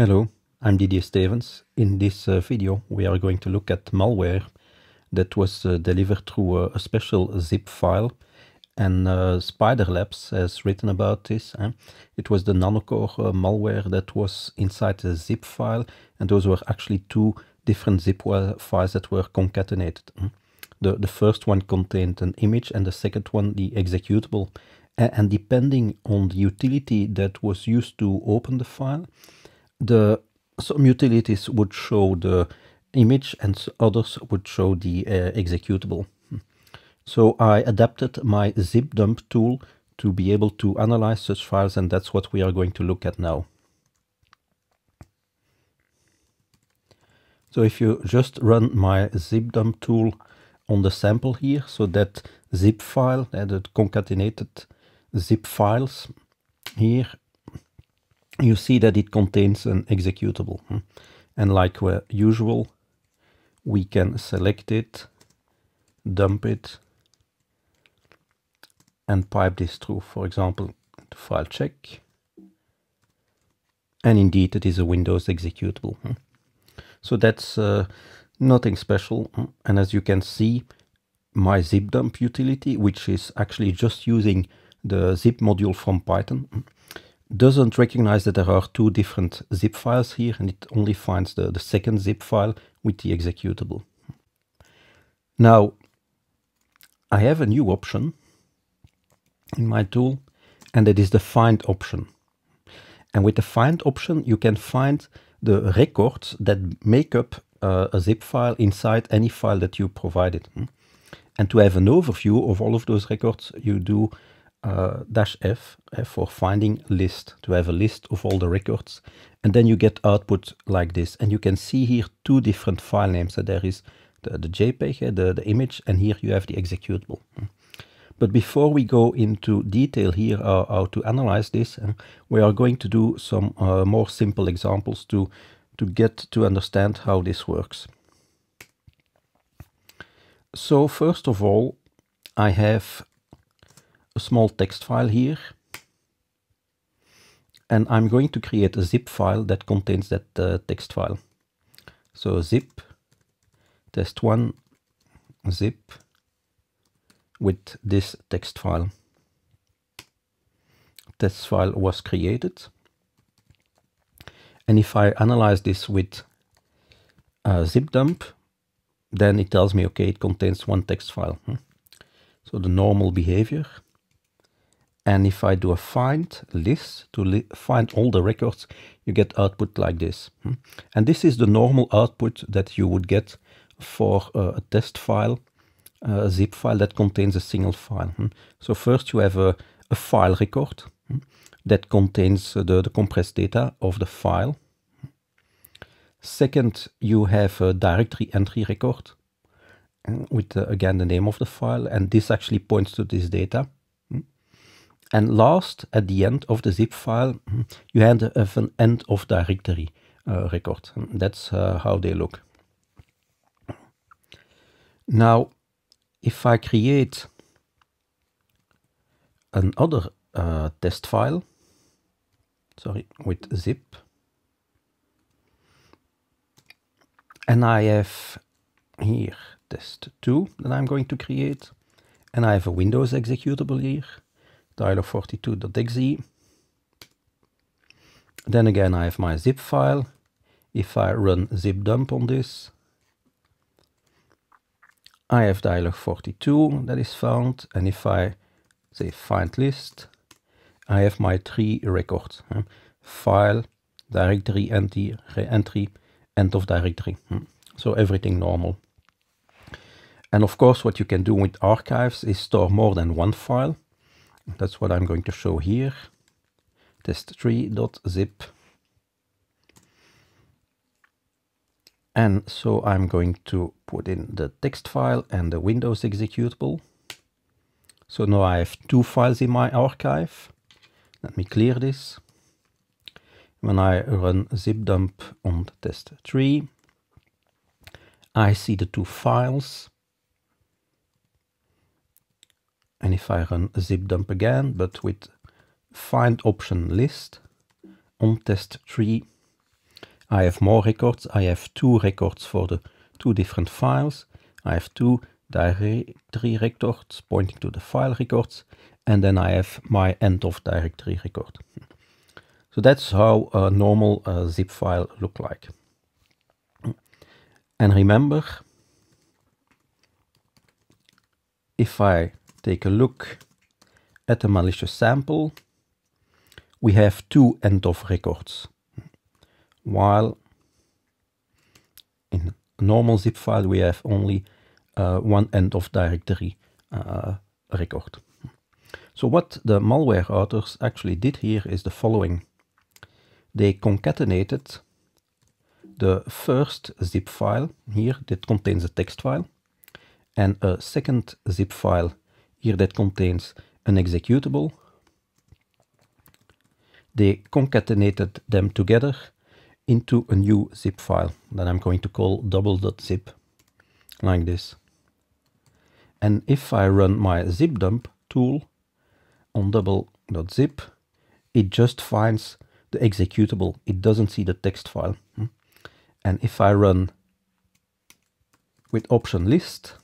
Hello, I'm Didier Stevens. In this uh, video we are going to look at malware that was uh, delivered through uh, a special zip file and uh, Spider Labs has written about this. Eh? It was the nanocore uh, malware that was inside the zip file and those were actually two different zip files that were concatenated. The, the first one contained an image and the second one the executable and depending on the utility that was used to open the file the some utilities would show the image and others would show the uh, executable. So I adapted my zip dump tool to be able to analyze such files and that's what we are going to look at now. So if you just run my zip dump tool on the sample here, so that zip file, that concatenated zip files here you see that it contains an executable. Hmm? And like usual, we can select it, dump it, and pipe this through, for example, to file check. And indeed, it is a Windows executable. Hmm? So that's uh, nothing special. Hmm? And as you can see, my zip dump utility, which is actually just using the zip module from Python, doesn't recognize that there are two different zip files here, and it only finds the, the second zip file with the executable. Now, I have a new option in my tool, and that is the find option. And with the find option, you can find the records that make up uh, a zip file inside any file that you provided. And to have an overview of all of those records, you do uh, dash F, for finding list, to have a list of all the records. And then you get output like this. And you can see here two different file names. So there is the, the JPEG, the, the image, and here you have the executable. But before we go into detail here uh, how to analyze this, uh, we are going to do some uh, more simple examples to, to get to understand how this works. So first of all, I have a small text file here. And I'm going to create a zip file that contains that uh, text file. So zip test1 zip with this text file. Test file was created. And if I analyze this with uh, zip dump, then it tells me, okay, it contains one text file. Hmm. So the normal behavior. And if I do a find list to li find all the records, you get output like this. Hmm? And this is the normal output that you would get for uh, a test file, uh, a zip file that contains a single file. Hmm? So first you have a, a file record hmm, that contains the, the compressed data of the file. Second, you have a directory entry record uh, with, uh, again, the name of the file, and this actually points to this data. And last, at the end of the zip file, mhm, you have an end of directory uh, record. And that's uh, how they look. Now, if I create another uh, test file, sorry, with zip, and I have here test2 that I'm going to create, and I have a Windows executable here, dialog42.exe. Then again I have my zip file. If I run zip dump on this, I have dialog42 that is found and if I say find list, I have my three records. File, directory, entry, re-entry, end of directory. Hmm? So everything normal. And of course what you can do with archives is store more than one file. That's what I'm going to show here. Test3.zip. And so I'm going to put in the text file and the Windows executable. So now I have two files in my archive. Let me clear this. When I run zip dump on test3, I see the two files and if I run zip dump again, but with find option list on test 3, I have more records. I have two records for the two different files. I have two directory records pointing to the file records, and then I have my end of directory record. So that's how a normal uh, zip file look like. And remember, if I take a look at the malicious sample, we have two end of records. While in normal zip file we have only uh, one end of directory uh, record. So what the malware authors actually did here is the following. They concatenated the first zip file here that contains a text file and a second zip file here that contains an executable. They concatenated them together into a new zip file that I'm going to call double.zip, like this. And if I run my zip dump tool on double.zip, it just finds the executable. It doesn't see the text file. Hmm. And if I run with option list,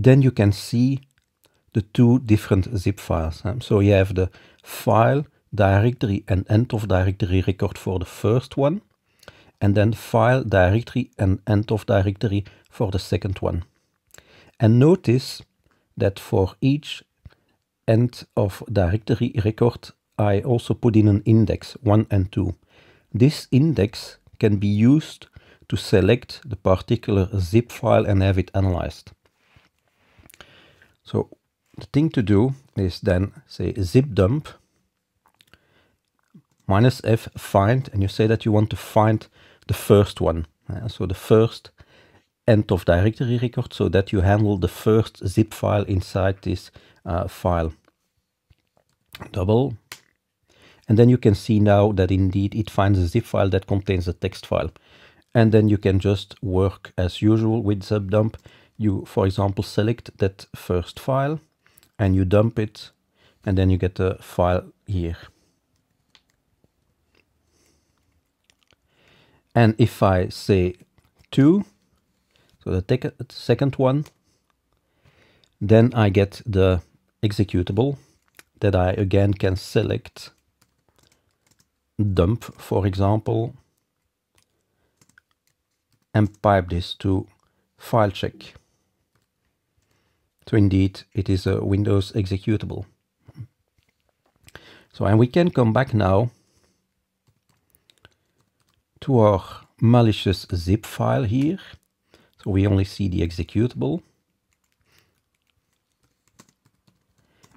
then you can see the two different zip files. Huh? So you have the file directory and end of directory record for the first one, and then file directory and end of directory for the second one. And notice that for each end of directory record, I also put in an index, 1 and 2. This index can be used to select the particular zip file and have it analyzed. So the thing to do is then say zip dump minus f find and you say that you want to find the first one. Uh, so the first end of directory record so that you handle the first zip file inside this uh, file. Double. And then you can see now that indeed it finds a zip file that contains a text file. And then you can just work as usual with dump you, for example, select that first file and you dump it and then you get the file here. And if I say 2, so the second one, then I get the executable that I again can select, dump for example, and pipe this to file check. So indeed, it is a uh, Windows executable. So, and we can come back now to our malicious zip file here. So we only see the executable.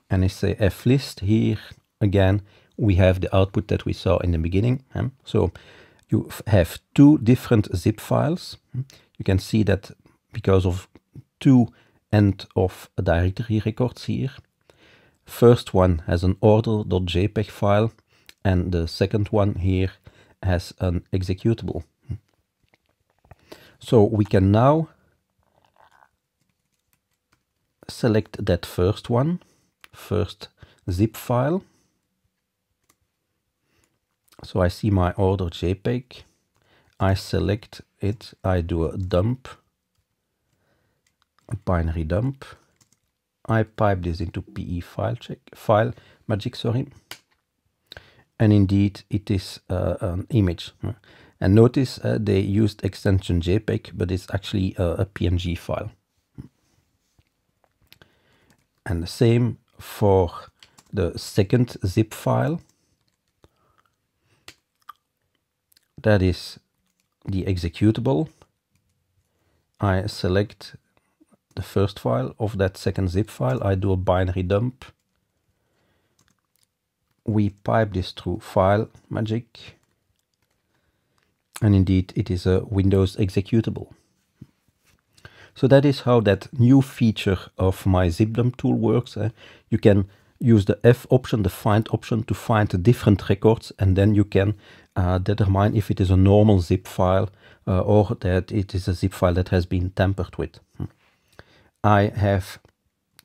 And I say flist here again, we have the output that we saw in the beginning. So you have two different zip files. You can see that because of two end of a directory records here. First one has an order.jpg file and the second one here has an executable. So we can now select that first one, first zip file. So I see my order.jpg. I select it, I do a dump binary dump. I pipe this into PE file check file magic sorry, and indeed it is uh, an image. And notice uh, they used extension JPEG, but it's actually uh, a, a PNG file. And the same for the second zip file. That is the executable. I select the first file of that second zip file. I do a binary dump. We pipe this through file magic. And indeed, it is a Windows executable. So that is how that new feature of my zipdump tool works. Eh? You can use the F option, the find option, to find the different records, and then you can uh, determine if it is a normal zip file uh, or that it is a zip file that has been tampered with. Hmm. I have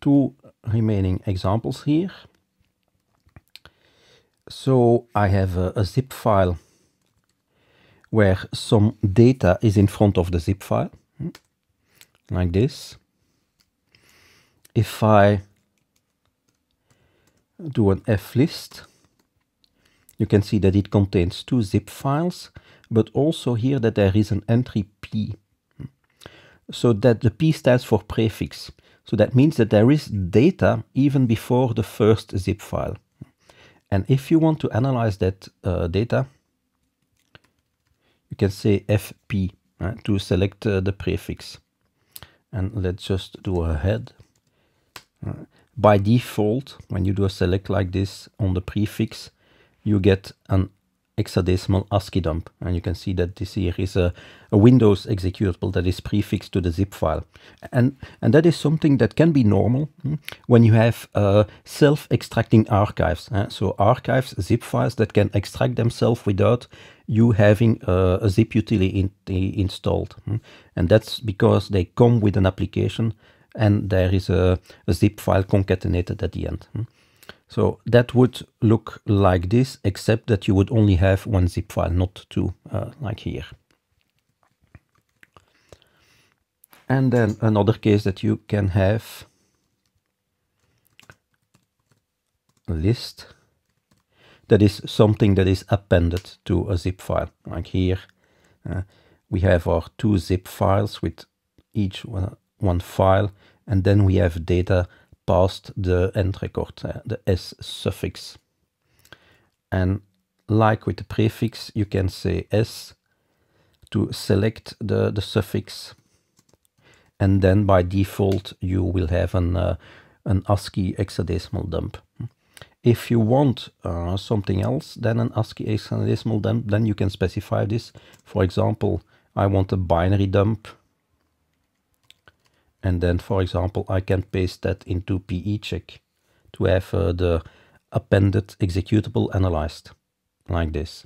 two remaining examples here. So I have a, a zip file where some data is in front of the zip file, hmm, like this. If I do an flist, you can see that it contains two zip files, but also here that there is an entry p so that the P stands for prefix. So that means that there is data even before the first zip file. And if you want to analyze that uh, data, you can say FP right, uh, to select uh, the prefix. And let's just do a head. Uh, by default, when you do a select like this on the prefix, you get an hexadecimal ASCII dump. And you can see that this here is a, a, Windows executable that is prefixed to the zip file. And, and that is something that can be normal hmm, when you have uh, self-extracting archives. Eh? So archives, zip files that can extract themselves without you having uh, a zip utility in, in installed. Hmm? And that's because they come with an application and there is a, a zip file concatenated at the end. Hmm? So that would look like this, except that you would only have one zip file, not two, uh, like here. And then another case that you can have a list that is something that is appended to a zip file, like here. Uh, we have our two zip files with each one, one file, and then we have data past the end record, uh, the S suffix. And like with the prefix, you can say S to select the, the suffix. And then by default, you will have an, uh, an ASCII hexadecimal dump. If you want uh, something else than an ASCII hexadecimal dump, then you can specify this. For example, I want a binary dump and then, for example, I can paste that into PE check to have uh, the appended executable analyzed like this.